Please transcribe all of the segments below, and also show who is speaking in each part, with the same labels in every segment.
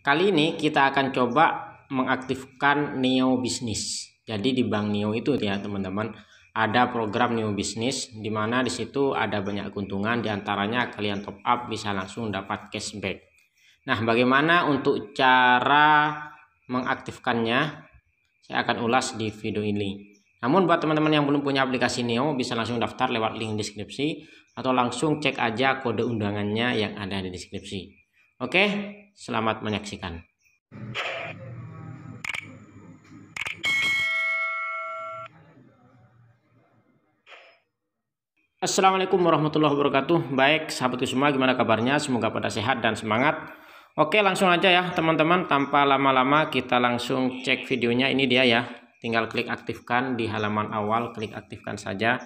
Speaker 1: Kali ini kita akan coba mengaktifkan Neo Business. Jadi di Bank Neo itu ya teman-teman ada program Neo Business di mana di situ ada banyak keuntungan diantaranya kalian top up bisa langsung dapat cashback. Nah bagaimana untuk cara mengaktifkannya? Saya akan ulas di video ini. Namun buat teman-teman yang belum punya aplikasi Neo bisa langsung daftar lewat link deskripsi atau langsung cek aja kode undangannya yang ada di deskripsi. Oke, selamat menyaksikan. Assalamualaikum warahmatullahi wabarakatuh. Baik, sahabatku semua, gimana kabarnya? Semoga pada sehat dan semangat. Oke, langsung aja ya, teman-teman. Tanpa lama-lama, kita langsung cek videonya. Ini dia ya. Tinggal klik aktifkan di halaman awal, klik aktifkan saja.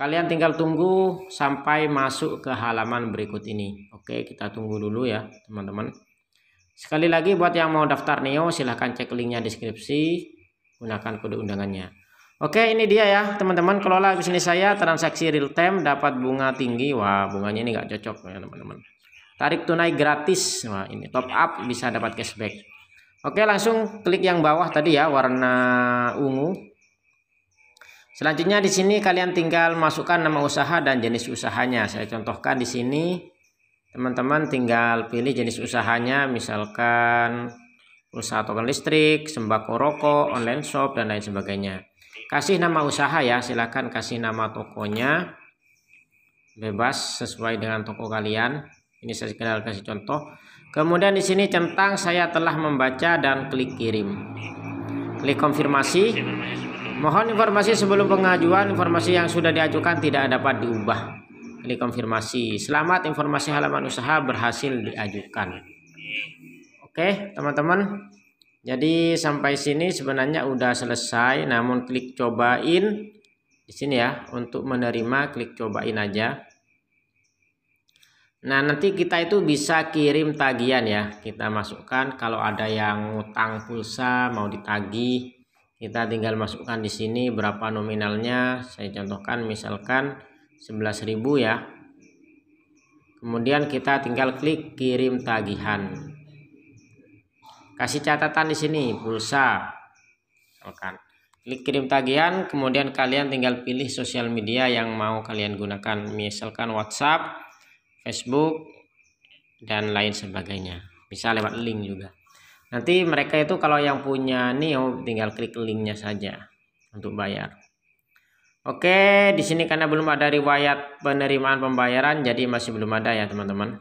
Speaker 1: Kalian tinggal tunggu sampai masuk ke halaman berikut ini. Oke, kita tunggu dulu ya, teman-teman. Sekali lagi buat yang mau daftar Neo silahkan cek linknya deskripsi gunakan kode undangannya. Oke ini dia ya teman-teman kelola bisnis saya transaksi real time dapat bunga tinggi wah bunganya ini nggak cocok ya teman-teman. Tarik tunai gratis wah ini top up bisa dapat cashback. Oke langsung klik yang bawah tadi ya warna ungu. Selanjutnya di sini kalian tinggal masukkan nama usaha dan jenis usahanya. Saya contohkan di sini teman-teman tinggal pilih jenis usahanya misalkan usaha token listrik, sembako rokok, online shop dan lain sebagainya. Kasih nama usaha ya, silahkan kasih nama tokonya. Bebas sesuai dengan toko kalian. Ini saya sekedar kasih contoh. Kemudian di sini centang saya telah membaca dan klik kirim. Klik konfirmasi. Mohon informasi sebelum pengajuan, informasi yang sudah diajukan tidak dapat diubah klik konfirmasi. Selamat informasi halaman usaha berhasil diajukan. Oke, teman-teman. Jadi sampai sini sebenarnya udah selesai, namun klik cobain di sini ya untuk menerima klik cobain aja. Nah, nanti kita itu bisa kirim tagihan ya. Kita masukkan kalau ada yang ngutang pulsa mau ditagih, kita tinggal masukkan di sini berapa nominalnya. Saya contohkan misalkan 11.000 ya kemudian kita tinggal klik kirim tagihan kasih catatan di sini pulsa misalkan klik kirim tagihan kemudian kalian tinggal pilih sosial media yang mau kalian gunakan misalkan WhatsApp Facebook dan lain sebagainya bisa lewat link juga nanti mereka itu kalau yang punya Neo tinggal klik linknya saja untuk bayar Oke, di sini karena belum ada riwayat penerimaan pembayaran, jadi masih belum ada ya teman-teman.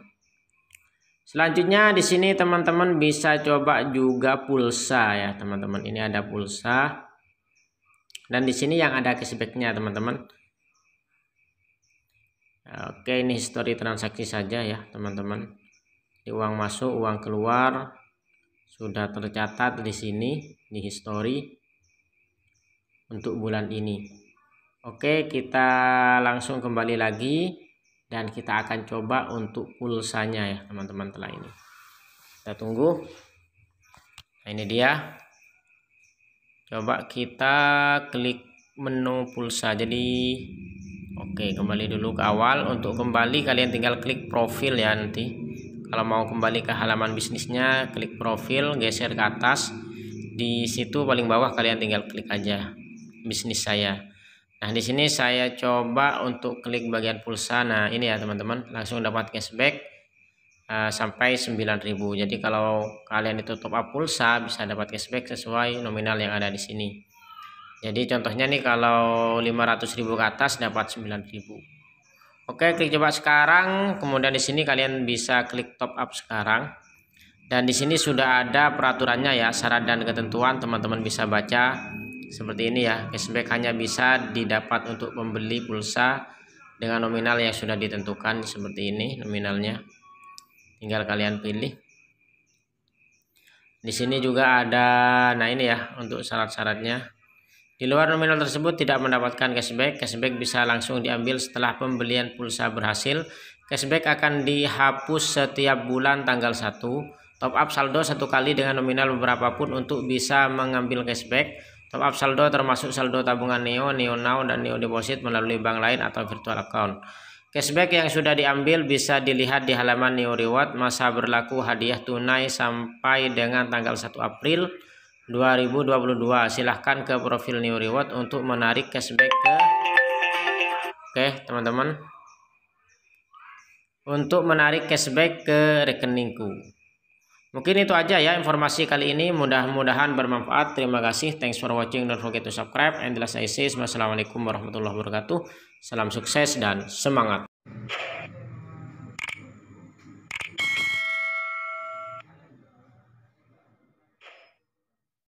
Speaker 1: Selanjutnya di sini teman-teman bisa coba juga pulsa ya teman-teman. Ini ada pulsa. Dan di sini yang ada cashbacknya teman-teman. Oke, ini histori transaksi saja ya teman-teman. Uang masuk, uang keluar sudah tercatat di sini di histori untuk bulan ini. Oke, kita langsung kembali lagi dan kita akan coba untuk pulsanya ya, teman-teman telah ini. Kita tunggu. Nah, ini dia. Coba kita klik menu pulsa. Jadi oke, kembali dulu ke awal. Untuk kembali kalian tinggal klik profil ya nanti. Kalau mau kembali ke halaman bisnisnya, klik profil, geser ke atas. Di situ paling bawah kalian tinggal klik aja bisnis saya. Nah, di sini saya coba untuk klik bagian pulsa. Nah, ini ya teman-teman, langsung dapat cashback uh, sampai 9000. Jadi kalau kalian itu top up pulsa bisa dapat cashback sesuai nominal yang ada di sini. Jadi contohnya nih kalau 500.000 ke atas dapat 9.000. Oke, klik coba sekarang, kemudian di sini kalian bisa klik top up sekarang. Dan di sini sudah ada peraturannya ya, syarat dan ketentuan teman-teman bisa baca seperti ini ya cashback hanya bisa didapat untuk membeli pulsa dengan nominal yang sudah ditentukan seperti ini nominalnya tinggal kalian pilih di sini juga ada nah ini ya untuk syarat-syaratnya di luar nominal tersebut tidak mendapatkan cashback cashback bisa langsung diambil setelah pembelian pulsa berhasil cashback akan dihapus setiap bulan tanggal 1 top up saldo satu kali dengan nominal berapapun untuk bisa mengambil cashback Top up saldo termasuk saldo tabungan NEO, NEO Now, dan NEO Deposit melalui bank lain atau virtual account. Cashback yang sudah diambil bisa dilihat di halaman NEO Reward masa berlaku hadiah tunai sampai dengan tanggal 1 April 2022. Silahkan ke profil NEO Reward untuk menarik cashback ke... Oke teman-teman. Untuk menarik cashback ke rekeningku. Mungkin itu aja ya informasi kali ini. Mudah-mudahan bermanfaat. Terima kasih. Thanks for watching. Don't forget to subscribe. And the last I say, Wassalamualaikum warahmatullahi wabarakatuh. Salam sukses dan semangat.